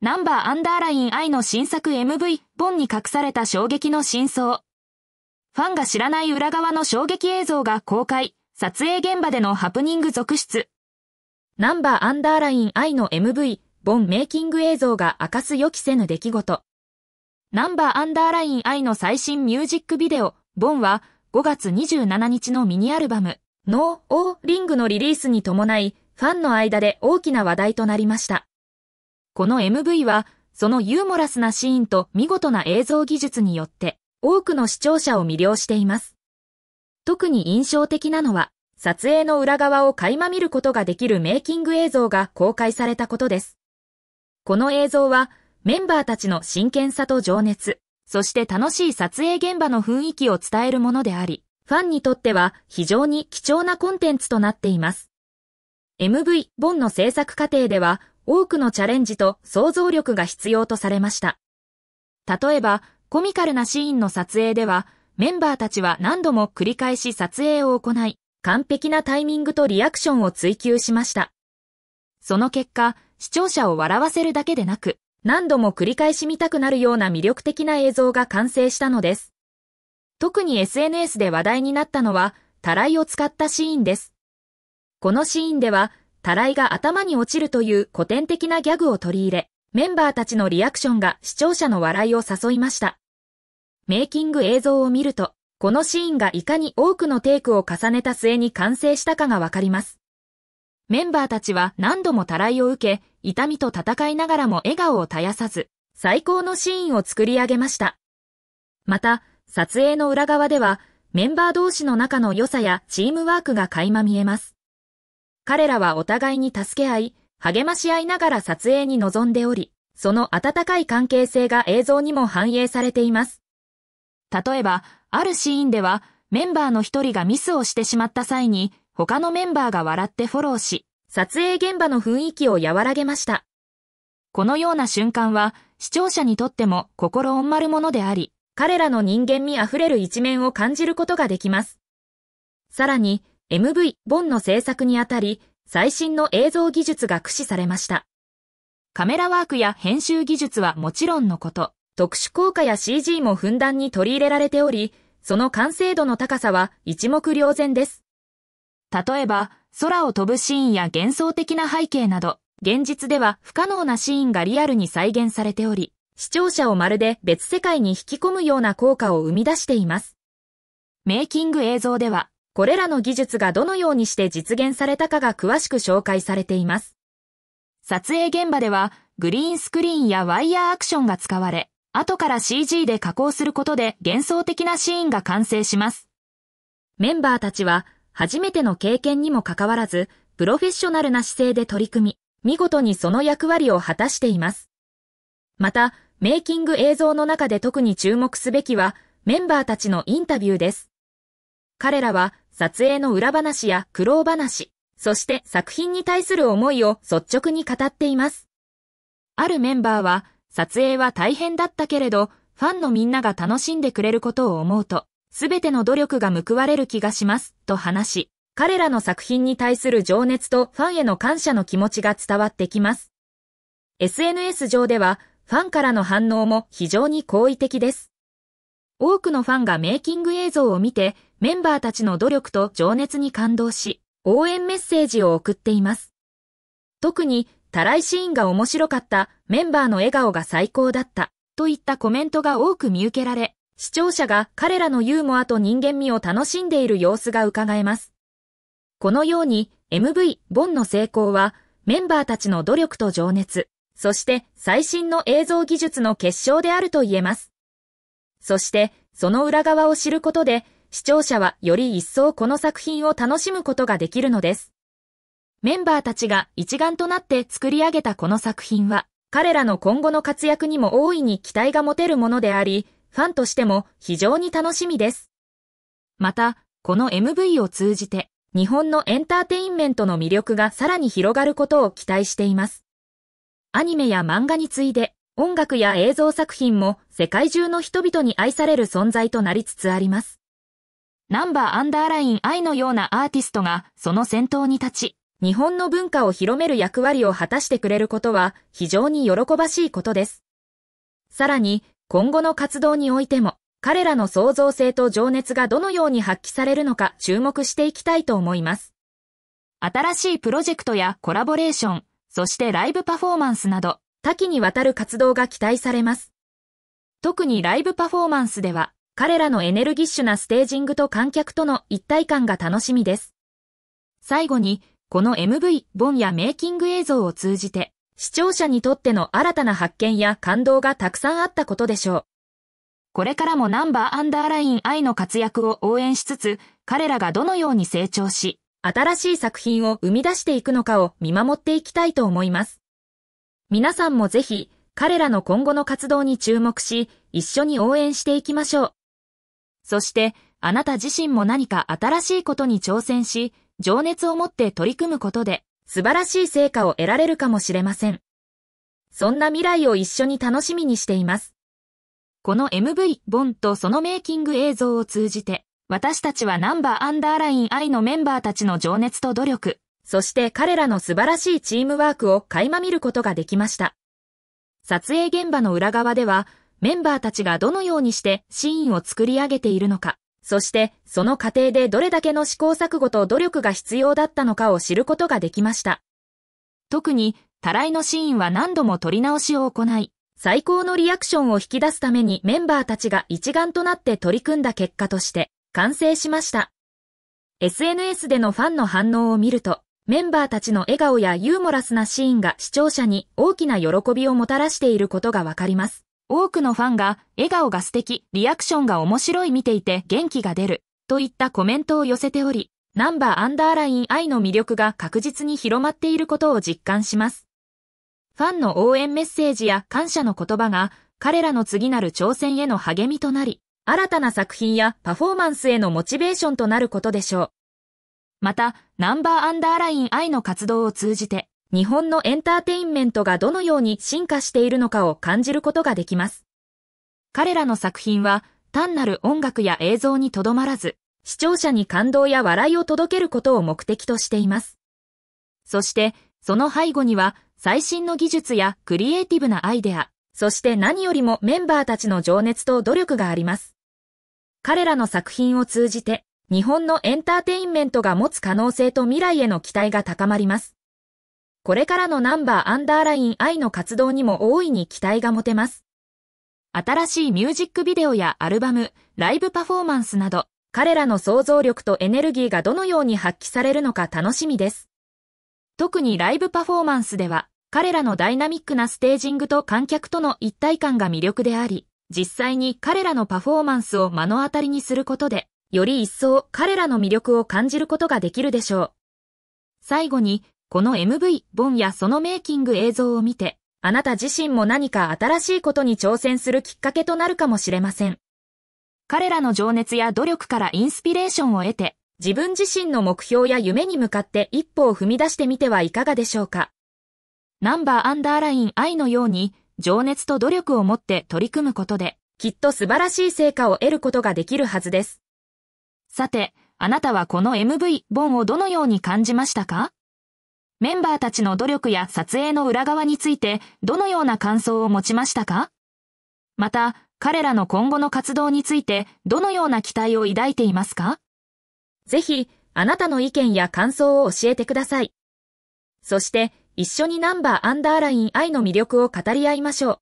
ナンバーアンダーライン I の新作 MV、ボンに隠された衝撃の真相。ファンが知らない裏側の衝撃映像が公開、撮影現場でのハプニング続出。ナンバーアンダーライン I の MV、ボンメイキング映像が明かす予期せぬ出来事。ナンバーアンダーライン I の最新ミュージックビデオ、ボンは5月27日のミニアルバム、ノー・オー・リングのリリースに伴い、ファンの間で大きな話題となりました。この MV は、そのユーモラスなシーンと見事な映像技術によって、多くの視聴者を魅了しています。特に印象的なのは、撮影の裏側を垣間見ることができるメイキング映像が公開されたことです。この映像は、メンバーたちの真剣さと情熱、そして楽しい撮影現場の雰囲気を伝えるものであり、ファンにとっては非常に貴重なコンテンツとなっています。MV、ボンの制作過程では、多くのチャレンジと想像力が必要とされました。例えば、コミカルなシーンの撮影では、メンバーたちは何度も繰り返し撮影を行い、完璧なタイミングとリアクションを追求しました。その結果、視聴者を笑わせるだけでなく、何度も繰り返し見たくなるような魅力的な映像が完成したのです。特に SNS で話題になったのは、たらいを使ったシーンです。このシーンでは、たらいが頭に落ちるという古典的なギャグを取り入れ、メンバーたちのリアクションが視聴者の笑いを誘いました。メイキング映像を見ると、このシーンがいかに多くのテイクを重ねた末に完成したかがわかります。メンバーたちは何度もたらいを受け、痛みと戦いながらも笑顔を絶やさず、最高のシーンを作り上げました。また、撮影の裏側では、メンバー同士の仲の良さやチームワークが垣間見えます。彼らはお互いに助け合い、励まし合いながら撮影に臨んでおり、その温かい関係性が映像にも反映されています。例えば、あるシーンでは、メンバーの一人がミスをしてしまった際に、他のメンバーが笑ってフォローし、撮影現場の雰囲気を和らげました。このような瞬間は、視聴者にとっても心温まるものであり、彼らの人間味あふれる一面を感じることができます。さらに、MV ボンの制作にあたり、最新の映像技術が駆使されました。カメラワークや編集技術はもちろんのこと、特殊効果や CG もふんだんに取り入れられており、その完成度の高さは一目瞭然です。例えば、空を飛ぶシーンや幻想的な背景など、現実では不可能なシーンがリアルに再現されており、視聴者をまるで別世界に引き込むような効果を生み出しています。メイキング映像では、これらの技術がどのようにして実現されたかが詳しく紹介されています。撮影現場では、グリーンスクリーンやワイヤーアクションが使われ、後から CG で加工することで幻想的なシーンが完成します。メンバーたちは、初めての経験にもかかわらず、プロフェッショナルな姿勢で取り組み、見事にその役割を果たしています。また、メイキング映像の中で特に注目すべきは、メンバーたちのインタビューです。彼らは撮影の裏話や苦労話、そして作品に対する思いを率直に語っています。あるメンバーは、撮影は大変だったけれど、ファンのみんなが楽しんでくれることを思うと、すべての努力が報われる気がします、と話し、彼らの作品に対する情熱とファンへの感謝の気持ちが伝わってきます。SNS 上では、ファンからの反応も非常に好意的です。多くのファンがメイキング映像を見て、メンバーたちの努力と情熱に感動し、応援メッセージを送っています。特に、たらいシーンが面白かった、メンバーの笑顔が最高だった、といったコメントが多く見受けられ、視聴者が彼らのユーモアと人間味を楽しんでいる様子が伺えます。このように、MV、ボンの成功は、メンバーたちの努力と情熱、そして最新の映像技術の結晶であると言えます。そして、その裏側を知ることで、視聴者はより一層この作品を楽しむことができるのです。メンバーたちが一丸となって作り上げたこの作品は、彼らの今後の活躍にも大いに期待が持てるものであり、ファンとしても非常に楽しみです。また、この MV を通じて、日本のエンターテインメントの魅力がさらに広がることを期待しています。アニメや漫画に次いで、音楽や映像作品も世界中の人々に愛される存在となりつつあります。ナンバーアンダーライン I のようなアーティストがその先頭に立ち、日本の文化を広める役割を果たしてくれることは非常に喜ばしいことです。さらに、今後の活動においても、彼らの創造性と情熱がどのように発揮されるのか注目していきたいと思います。新しいプロジェクトやコラボレーション、そしてライブパフォーマンスなど、多岐にわたる活動が期待されます。特にライブパフォーマンスでは、彼らのエネルギッシュなステージングと観客との一体感が楽しみです。最後に、この MV、本やメイキング映像を通じて、視聴者にとっての新たな発見や感動がたくさんあったことでしょう。これからもナンバーアンダーライン愛の活躍を応援しつつ、彼らがどのように成長し、新しい作品を生み出していくのかを見守っていきたいと思います。皆さんもぜひ、彼らの今後の活動に注目し、一緒に応援していきましょう。そして、あなた自身も何か新しいことに挑戦し、情熱を持って取り組むことで、素晴らしい成果を得られるかもしれません。そんな未来を一緒に楽しみにしています。この MV ボンとそのメイキング映像を通じて、私たちはナンバーアンダーライン愛のメンバーたちの情熱と努力、そして彼らの素晴らしいチームワークを垣間見ることができました。撮影現場の裏側では、メンバーたちがどのようにしてシーンを作り上げているのか、そしてその過程でどれだけの試行錯誤と努力が必要だったのかを知ることができました。特に、たらいのシーンは何度も撮り直しを行い、最高のリアクションを引き出すためにメンバーたちが一丸となって取り組んだ結果として、完成しました。SNS でのファンの反応を見ると、メンバーたちの笑顔やユーモラスなシーンが視聴者に大きな喜びをもたらしていることがわかります。多くのファンが、笑顔が素敵、リアクションが面白い見ていて元気が出る、といったコメントを寄せており、ナンバーアンダーライン愛の魅力が確実に広まっていることを実感します。ファンの応援メッセージや感謝の言葉が、彼らの次なる挑戦への励みとなり、新たな作品やパフォーマンスへのモチベーションとなることでしょう。また、ナンバーアンダーライン愛の活動を通じて、日本のエンターテインメントがどのように進化しているのかを感じることができます。彼らの作品は単なる音楽や映像にとどまらず、視聴者に感動や笑いを届けることを目的としています。そして、その背後には最新の技術やクリエイティブなアイデア、そして何よりもメンバーたちの情熱と努力があります。彼らの作品を通じて、日本のエンターテインメントが持つ可能性と未来への期待が高まります。これからのナンバーアンダーライン I の活動にも大いに期待が持てます。新しいミュージックビデオやアルバム、ライブパフォーマンスなど、彼らの想像力とエネルギーがどのように発揮されるのか楽しみです。特にライブパフォーマンスでは、彼らのダイナミックなステージングと観客との一体感が魅力であり、実際に彼らのパフォーマンスを目の当たりにすることで、より一層彼らの魅力を感じることができるでしょう。最後に、この MV ボンやそのメイキング映像を見て、あなた自身も何か新しいことに挑戦するきっかけとなるかもしれません。彼らの情熱や努力からインスピレーションを得て、自分自身の目標や夢に向かって一歩を踏み出してみてはいかがでしょうか。ナンバーアンダーライン愛のように、情熱と努力を持って取り組むことで、きっと素晴らしい成果を得ることができるはずです。さて、あなたはこの MV 本をどのように感じましたかメンバーたちの努力や撮影の裏側についてどのような感想を持ちましたかまた、彼らの今後の活動についてどのような期待を抱いていますかぜひ、あなたの意見や感想を教えてください。そして、一緒にナンバーアンダーライン愛の魅力を語り合いましょう。